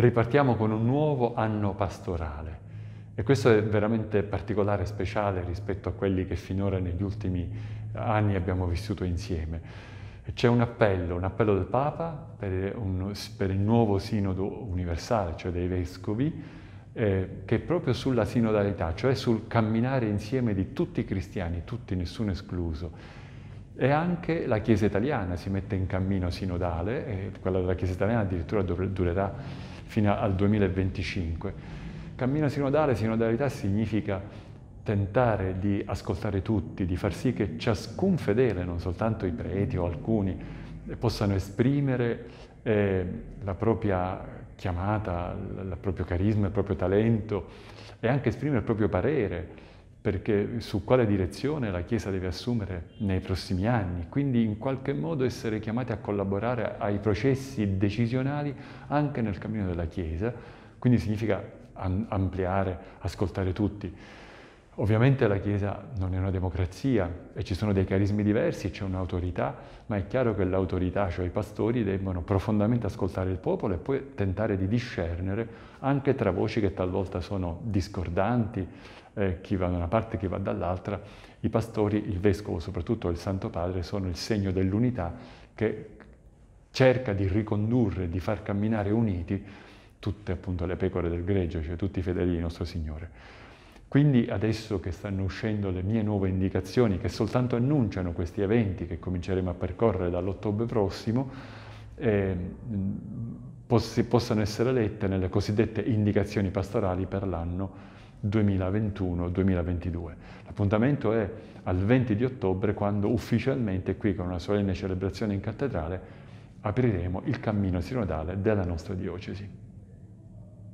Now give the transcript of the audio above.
ripartiamo con un nuovo anno pastorale. E questo è veramente particolare, speciale rispetto a quelli che finora negli ultimi anni abbiamo vissuto insieme. C'è un appello, un appello del Papa per, un, per il nuovo sinodo universale, cioè dei vescovi, eh, che è proprio sulla sinodalità, cioè sul camminare insieme di tutti i cristiani, tutti, nessuno escluso. E anche la Chiesa italiana si mette in cammino sinodale, e quella della Chiesa italiana addirittura durerà fino al 2025. Cammino sinodale, sinodalità significa tentare di ascoltare tutti, di far sì che ciascun fedele, non soltanto i preti o alcuni, possano esprimere eh, la propria chiamata, il proprio carisma, il proprio talento e anche esprimere il proprio parere perché su quale direzione la Chiesa deve assumere nei prossimi anni, quindi in qualche modo essere chiamati a collaborare ai processi decisionali anche nel cammino della Chiesa, quindi significa ampliare, ascoltare tutti. Ovviamente la Chiesa non è una democrazia e ci sono dei carismi diversi, c'è un'autorità, ma è chiaro che l'autorità, cioè i pastori, debbono profondamente ascoltare il popolo e poi tentare di discernere anche tra voci che talvolta sono discordanti, eh, chi va da una parte, e chi va dall'altra. I pastori, il vescovo, soprattutto il Santo Padre, sono il segno dell'unità che cerca di ricondurre, di far camminare uniti tutte appunto le pecore del greggio, cioè tutti i fedeli di nostro Signore. Quindi adesso che stanno uscendo le mie nuove indicazioni, che soltanto annunciano questi eventi che cominceremo a percorrere dall'ottobre prossimo, eh, poss- possano essere lette nelle cosiddette indicazioni pastorali per l'anno 2021-2022. L'appuntamento è al 20 di ottobre quando ufficialmente qui con una solenne celebrazione in cattedrale apriremo il cammino sinodale della nostra diocesi.